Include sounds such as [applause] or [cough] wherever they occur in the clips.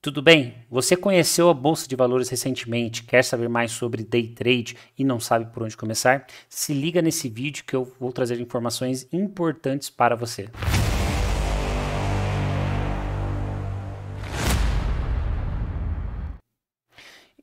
Tudo bem? Você conheceu a bolsa de valores recentemente, quer saber mais sobre day trade e não sabe por onde começar? Se liga nesse vídeo que eu vou trazer informações importantes para você.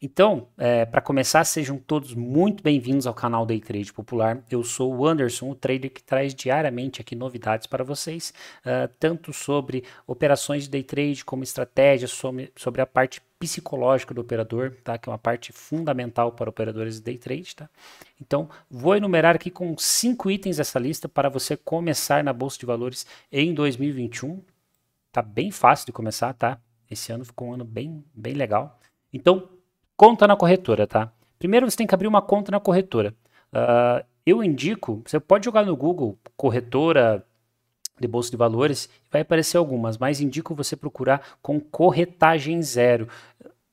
Então, é, para começar, sejam todos muito bem-vindos ao canal Day Trade Popular. Eu sou o Anderson, o trader que traz diariamente aqui novidades para vocês, uh, tanto sobre operações de day trade, como estratégias, sobre, sobre a parte psicológica do operador, tá? que é uma parte fundamental para operadores de day trade. Tá? Então, vou enumerar aqui com cinco itens essa lista para você começar na Bolsa de Valores em 2021. Tá bem fácil de começar, tá? Esse ano ficou um ano bem, bem legal. Então, Conta na corretora, tá? Primeiro você tem que abrir uma conta na corretora. Uh, eu indico, você pode jogar no Google corretora de bolsa de valores, vai aparecer algumas, mas indico você procurar com corretagem zero.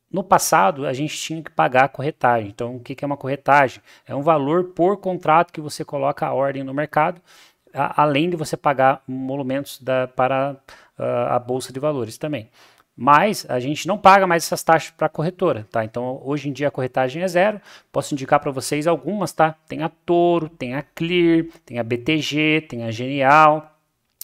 No passado, a gente tinha que pagar a corretagem. Então, o que é uma corretagem? É um valor por contrato que você coloca a ordem no mercado, além de você pagar monumentos da, para a, ah, a bolsa de valores também mas a gente não paga mais essas taxas para a corretora, tá? Então hoje em dia a corretagem é zero. Posso indicar para vocês algumas, tá? Tem a Toro, tem a Clear, tem a BTG, tem a Genial,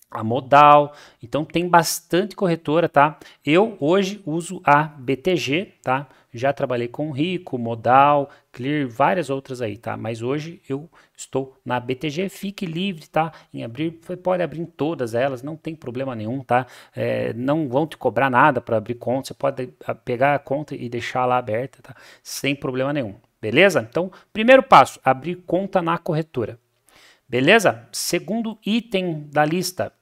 a Modal. Então tem bastante corretora, tá? Eu hoje uso a BTG, tá? Já trabalhei com Rico, Modal, Clear, várias outras aí, tá? Mas hoje eu estou na BTG, fique livre, tá? Em abrir, pode abrir em todas elas, não tem problema nenhum, tá? É, não vão te cobrar nada para abrir conta, você pode pegar a conta e deixar lá aberta, tá? Sem problema nenhum, beleza? Então, primeiro passo, abrir conta na corretora. Beleza? Segundo item da lista,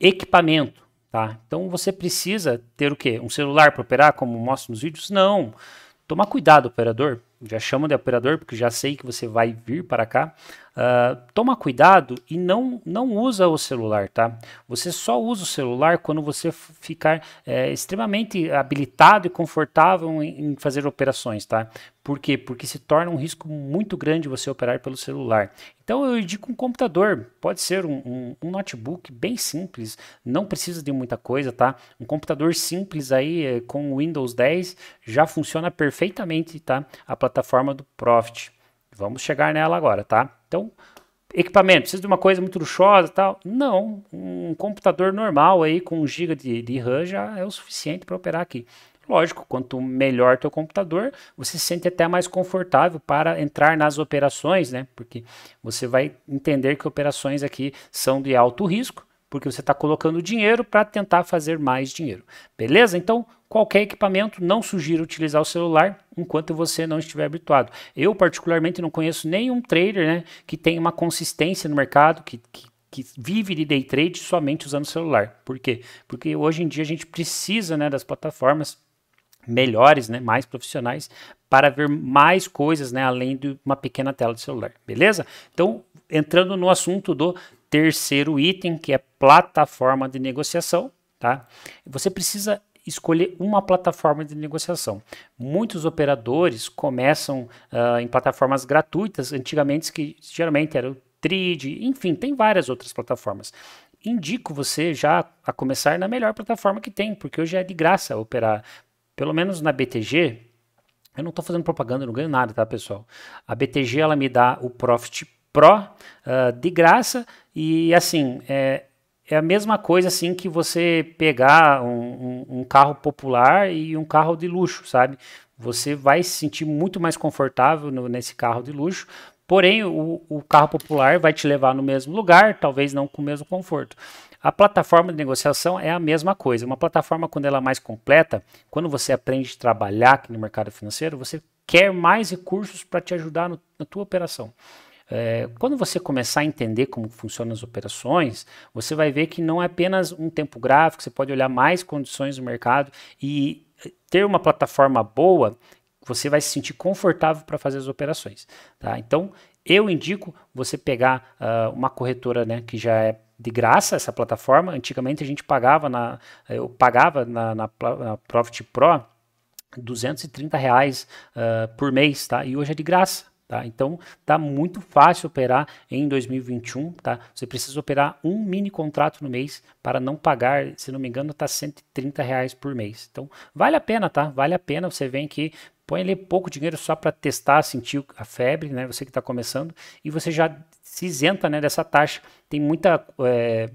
equipamento. Tá? Então você precisa ter o quê? Um celular para operar, como mostro nos vídeos? Não. Tomar cuidado, operador já chamo de operador porque já sei que você vai vir para cá. Uh, toma cuidado e não, não usa o celular, tá? Você só usa o celular quando você ficar é, extremamente habilitado e confortável em, em, fazer operações, tá? Por quê? Porque se torna um risco muito grande você operar pelo celular. Então eu indico um computador, pode ser um, um, um notebook bem simples, não precisa de muita coisa, tá? Um computador simples aí é, com Windows 10 já funciona perfeitamente, tá? A plataforma do Profit. Vamos chegar nela agora, tá? Então, equipamento, precisa de uma coisa muito luxuosa tal? Não, um computador normal aí com 1 GB de, de RAM já é o suficiente para operar aqui. Lógico, quanto melhor teu computador, você se sente até mais confortável para entrar nas operações, né? Porque você vai entender que operações aqui são de alto risco, porque você está colocando dinheiro para tentar fazer mais dinheiro. Beleza? Então, qualquer equipamento, não sugiro utilizar o celular enquanto você não estiver habituado. Eu, particularmente, não conheço nenhum trader né, que tenha uma consistência no mercado, que, que, que vive de day trade somente usando o celular. Por quê? Porque hoje em dia a gente precisa né, das plataformas melhores, né, mais profissionais, para ver mais coisas né, além de uma pequena tela de celular, beleza? Então, entrando no assunto do terceiro item, que é plataforma de negociação, tá? Você precisa escolher uma plataforma de negociação. Muitos operadores começam uh, em plataformas gratuitas, antigamente que geralmente era o Trade, enfim, tem várias outras plataformas. Indico você já a começar na melhor plataforma que tem, porque hoje é de graça operar. Pelo menos na BTG, eu não estou fazendo propaganda, não ganho nada, tá, pessoal? A BTG ela me dá o Profit Pro uh, de graça e assim é, é a mesma coisa assim que você pegar um, um, um, carro popular e um carro de luxo, sabe? Você vai se sentir muito mais confortável no, nesse carro de luxo, porém o, o, carro popular vai te levar no mesmo lugar, talvez não com o mesmo conforto. A plataforma de negociação é a mesma coisa. Uma plataforma, quando ela é mais completa, quando você aprende a trabalhar aqui no mercado financeiro, você quer mais recursos para te ajudar no, na tua operação. É, quando você começar a entender como funcionam as operações, você vai ver que não é apenas um tempo gráfico, você pode olhar mais condições do mercado e é, ter uma plataforma boa, você vai se sentir confortável para fazer as operações. Tá? Então, eu indico você pegar uh, uma corretora né, que já é de graça essa plataforma. Antigamente a gente pagava na, eu pagava na, na, na Profit Pro 230 reais uh, por mês, tá? E hoje é de graça. Tá? Então, tá muito fácil operar em 2021, tá? Você precisa operar um mini contrato no mês para não pagar, se não me engano, está 130 reais por mês. Então, vale a pena, tá? Vale a pena. Você vem aqui, põe ali pouco dinheiro só para testar, sentir a febre, né? Você que está começando e você já se isenta, né? Dessa taxa. Tem muita é,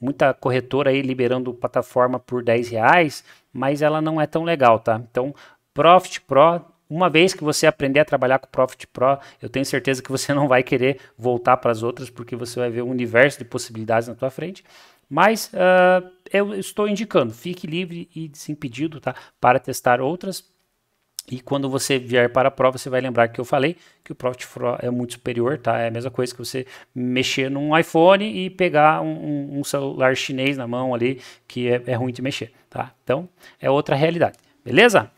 muita corretora aí liberando plataforma por 10 reais, mas ela não é tão legal, tá? Então, Profit Pro uma vez que você aprender a trabalhar com o Profit Pro, eu tenho certeza que você [laughs] não vai querer voltar para as outras, porque você vai ver um universo de possibilidades na tua frente. Mas uh, eu estou indicando, fique livre e desimpedido tá? para testar outras. E quando você vier para a prova, você vai lembrar que eu falei que o Profit Pro é muito superior, tá? É a mesma coisa que você mexer num iPhone e pegar um, um celular chinês na mão ali, que é, é, ruim de mexer, tá? Então, é outra realidade, beleza?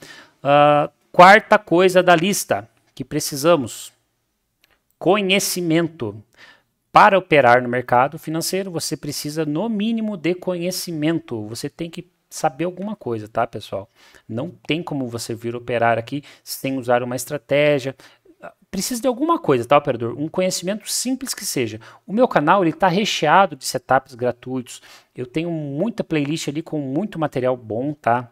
Uh, Quarta coisa da lista que precisamos: conhecimento. Para operar no mercado financeiro, você precisa, no mínimo, de conhecimento. Você tem que saber alguma coisa, tá, pessoal? Não tem como você vir operar aqui sem usar uma estratégia, precisa de alguma coisa, tá, operador? Um conhecimento simples que seja. O meu canal ele está recheado de setups gratuitos. Eu tenho muita playlist ali com muito material bom, tá?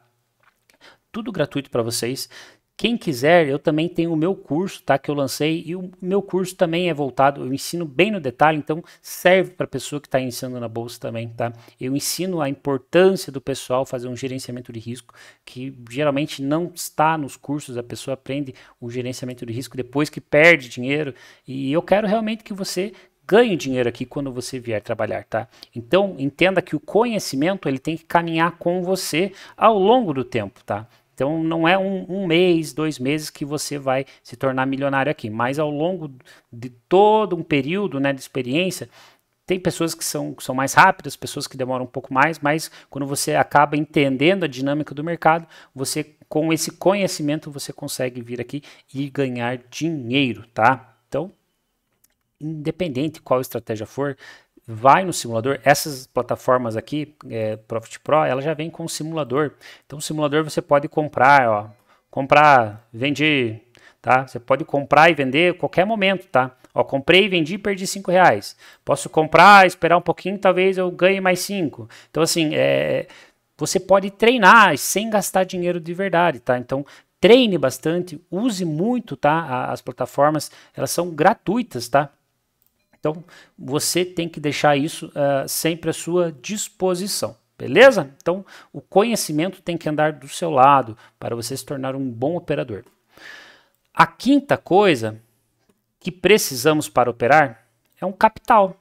Tudo gratuito para vocês. Quem quiser, eu também tenho o meu curso, tá? Que eu lancei e o meu curso também é voltado, eu ensino bem no detalhe, então serve para a pessoa que está iniciando na bolsa também, tá? Eu ensino a importância do pessoal fazer um gerenciamento de risco, que geralmente não está nos cursos, a pessoa aprende o gerenciamento de risco depois que perde dinheiro, e eu quero realmente que você ganhe dinheiro aqui quando você vier trabalhar, tá? Então, entenda que o conhecimento, ele tem que caminhar com você ao longo do tempo, tá? Então não é um, um, mês, dois meses que você vai se tornar milionário aqui, mas ao longo de todo um período né, de experiência, tem pessoas que são, que são mais rápidas, pessoas que demoram um pouco mais, mas quando você acaba entendendo a dinâmica do mercado, você com esse conhecimento você consegue vir aqui e ganhar dinheiro, tá? Então, independente qual estratégia for, vai no simulador. Essas plataformas aqui, é, Profit Pro, ela já vem com o simulador. Então, o simulador você pode comprar, ó, comprar, vender, tá? Você pode comprar e vender a qualquer momento, tá? Ó, comprei, vendi, perdi 5 reais. Posso comprar, esperar um pouquinho, talvez eu ganhe mais 5. Então, assim, é, você pode treinar sem gastar dinheiro de verdade, tá? Então, treine bastante, use muito, tá? As plataformas, elas são gratuitas, tá? Então, você tem que deixar isso uh, sempre à sua disposição. Beleza? Então, o conhecimento tem que andar do seu lado para você se tornar um bom operador. A quinta coisa que precisamos para operar é um capital.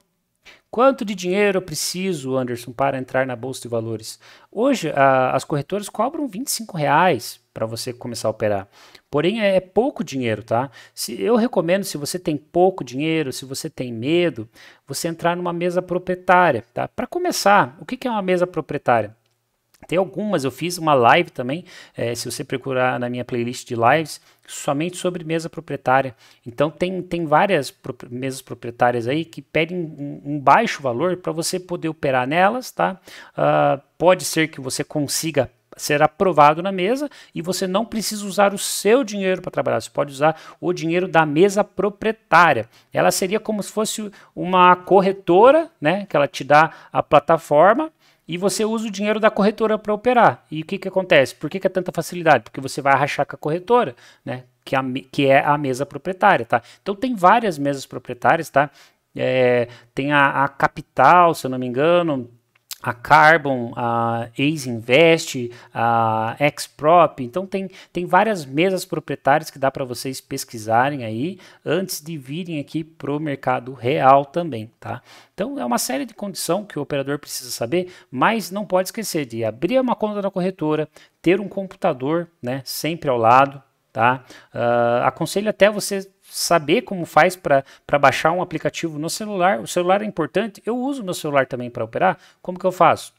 Quanto de dinheiro eu preciso, Anderson, para entrar na bolsa de valores? Hoje, a, as corretoras cobram 25 reais para você começar a operar. Porém, é, é pouco dinheiro, tá? Se, eu recomendo, se você tem pouco dinheiro, se você tem medo, você entrar numa mesa proprietária, tá? Para começar, o que, que é uma mesa proprietária? Tem algumas, eu fiz uma live também, é, se você procurar na minha playlist de lives, somente sobre mesa proprietária. Então tem, tem várias pro, mesas proprietárias aí que pedem um, um baixo valor para você poder operar nelas, tá? Uh, pode ser que você consiga ser aprovado na mesa e você não precisa usar o seu dinheiro para trabalhar, você pode usar o dinheiro da mesa proprietária. Ela seria como se fosse uma corretora, né? Que ela te dá a plataforma e você usa o dinheiro da corretora para operar. E o que, que acontece? Por que, que é tanta facilidade? Porque você vai arrachar com a corretora, né? Que, é a, que é a mesa proprietária, tá? Então tem várias mesas proprietárias, tá? É, tem a, a, Capital, se eu não me engano, a Carbon, a Ace Invest, a Xprop, então tem, tem várias mesas proprietárias que dá para vocês pesquisarem aí antes de virem aqui para o mercado real também, tá? Então é uma série de condição que o operador precisa saber, mas não pode esquecer de abrir uma conta na corretora, ter um computador, né, sempre ao lado, tá? Uh, aconselho até você saber como faz para baixar um aplicativo no celular. O celular é importante. Eu uso meu celular também para operar. Como que eu faço?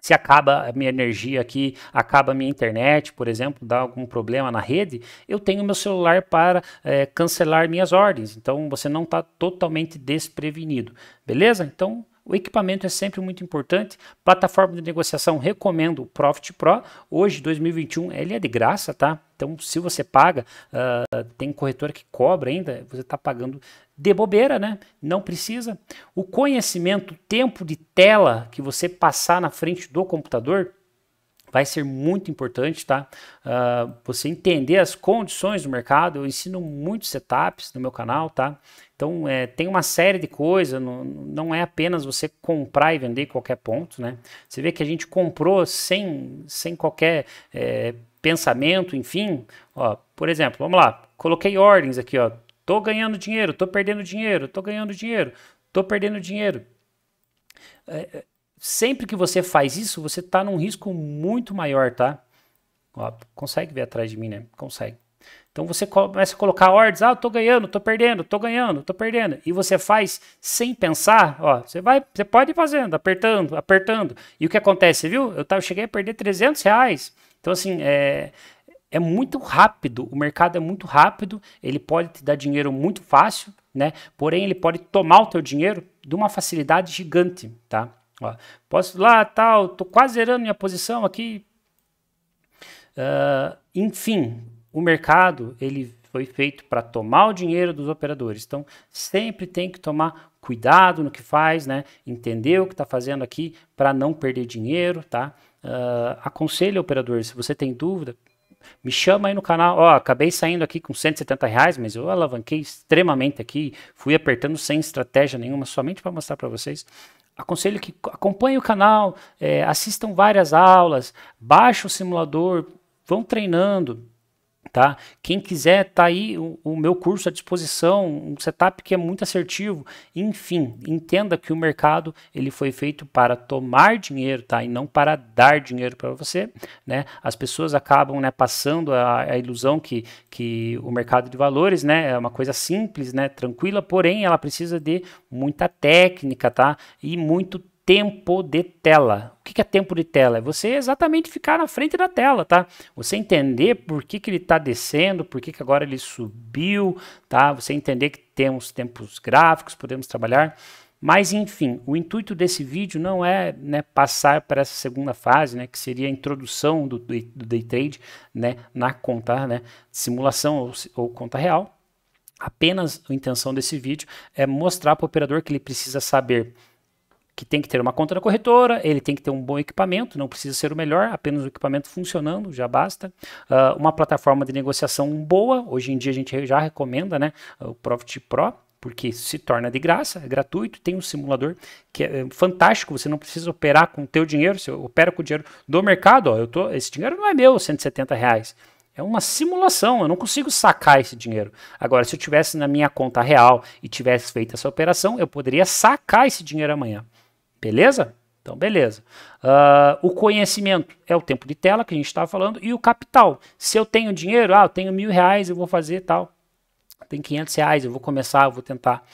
Se acaba a minha energia aqui, acaba a minha internet, por exemplo, dá algum problema na rede, eu tenho meu celular para é, cancelar minhas ordens. Então você não está totalmente desprevenido, beleza? Então o equipamento é sempre muito importante. Plataforma de negociação recomendo o Profit Pro. Hoje, 2021, ele é de graça, tá? Então, se você paga, uh, tem corretora que cobra ainda, você está pagando de bobeira, né? Não precisa. O conhecimento, o tempo de tela que você passar na frente do computador vai ser muito importante, tá? Uh, você entender as condições do mercado. Eu ensino muitos setups no meu canal, tá? Então, é, tem uma série de coisas, não, não, é apenas você comprar e vender em qualquer ponto, né? Você vê que a gente comprou sem, sem qualquer é, pensamento, enfim. Ó, por exemplo, vamos lá, coloquei ordens aqui, ó. Tô ganhando dinheiro, tô perdendo dinheiro, tô ganhando dinheiro, tô perdendo dinheiro. É, é sempre que você faz isso, você está num risco muito maior, tá? Ó, consegue ver atrás de mim, né? Consegue. Então você começa a colocar ordens, ah, eu tô ganhando, tô perdendo, tô ganhando, tô perdendo. E você faz sem pensar, ó, você vai, você pode ir fazendo, apertando, apertando. E o que acontece, viu? Eu, tava, eu cheguei a perder 300 reais. Então, assim, é, é muito rápido, o mercado é muito rápido, ele pode te dar dinheiro muito fácil, né? Porém, ele pode tomar o teu dinheiro de uma facilidade gigante, tá? Ó, posso lá, tal, tô quase zerando minha posição aqui. Uh, enfim, o mercado, ele foi feito para tomar o dinheiro dos operadores. Então, sempre tem que tomar cuidado no que faz, né? Entender o que está fazendo aqui para não perder dinheiro, tá? Uh, aconselho operador, se você tem dúvida, me chama aí no canal. Ó, acabei saindo aqui com 170 reais, mas eu alavanquei extremamente aqui, fui apertando sem estratégia nenhuma, somente para mostrar para vocês. Aconselho que acompanhe o canal, é, assistam várias aulas, baixe o simulador, vão treinando. Tá? Quem quiser, tá aí o, o, meu curso à disposição, um setup que é muito assertivo. Enfim, entenda que o mercado ele foi feito para tomar dinheiro, tá? E não para dar dinheiro para você, né? As pessoas acabam, né, passando a, a, ilusão que, que o mercado de valores, né, é uma coisa simples, né, tranquila, porém ela precisa de muita técnica, tá? E muito tempo de tela. O que é tempo de tela? É você exatamente ficar na frente da tela, tá? Você entender por que, que ele está descendo, por que, que agora ele subiu, tá? Você entender que temos tempos gráficos, podemos trabalhar. Mas enfim, o intuito desse vídeo não é né, passar para essa segunda fase, né, que seria a introdução do, do, day trade né, na conta, né, simulação ou, ou conta real. Apenas a intenção desse vídeo é mostrar para o operador que ele precisa saber que tem que ter uma conta da corretora, ele tem que ter um bom equipamento, não precisa ser o melhor, apenas o equipamento funcionando, já basta. Uh, uma plataforma de negociação boa, hoje em dia a gente já recomenda né, o Profit Pro, porque se torna de graça, é gratuito, tem um simulador que é, é fantástico, você não precisa operar com o teu dinheiro, você opera com o dinheiro do mercado, ó, eu tô, esse dinheiro não é meu, 170 reais. É uma simulação, eu não consigo sacar esse dinheiro. Agora, se eu tivesse na minha conta real e tivesse feito essa operação, eu poderia sacar esse dinheiro amanhã. Beleza? Então, beleza. Uh, o conhecimento é o tempo de tela que a gente estava tá falando e o capital. Se eu tenho dinheiro, ah, eu tenho mil reais, eu vou fazer tal. Tem 500 reais, eu vou começar, eu vou tentar.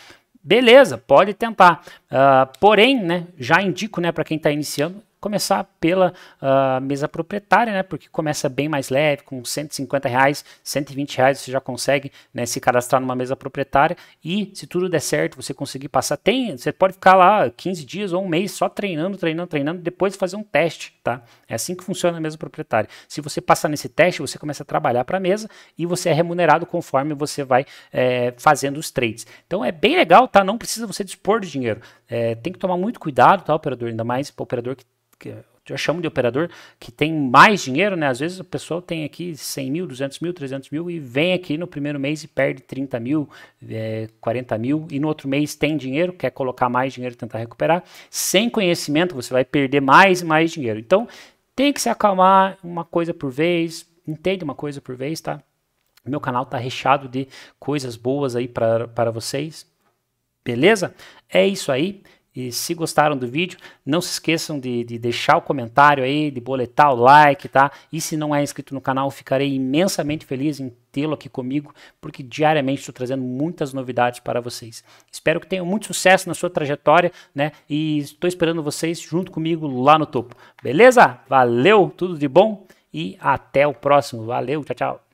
Beleza, pode tentar. Uh, porém, né, já indico né, para quem está iniciando, Começar pela uh, mesa proprietária, né? Porque começa bem mais leve, com 150 reais, 120 reais você já consegue né, se cadastrar numa mesa proprietária e se tudo der certo, você conseguir passar, tem, você pode ficar lá 15 dias ou um mês só treinando, treinando, treinando, depois fazer um teste, tá? É assim que funciona a mesa proprietária. Se você passar nesse teste, você começa a trabalhar para a mesa e você é remunerado conforme você vai é, fazendo os trades. Então é bem legal, tá? Não precisa você dispor de dinheiro. É, tem que tomar muito cuidado, tá, operador? Ainda mais para o operador que que eu chamo de operador que tem mais dinheiro, né? Às vezes a pessoa tem aqui 100 mil, 200 mil, 300 mil e vem aqui no primeiro mês e perde 30 mil, é, 40 mil e no outro mês tem dinheiro, quer colocar mais dinheiro, tentar recuperar. Sem conhecimento você vai perder mais e mais dinheiro. Então tem que se acalmar uma coisa por vez, entende uma coisa por vez, tá? Meu canal tá recheado de coisas boas aí para vocês. Beleza? É isso aí. E se gostaram do vídeo, não se esqueçam de, de, deixar o comentário aí, de boletar o like, tá? E se não é inscrito no canal, ficarei imensamente feliz em tê-lo aqui comigo, porque diariamente estou trazendo muitas novidades para vocês. Espero que tenham muito sucesso na sua trajetória, né? E estou esperando vocês junto comigo lá no topo. Beleza? Valeu, tudo de bom e até o próximo. Valeu, tchau, tchau.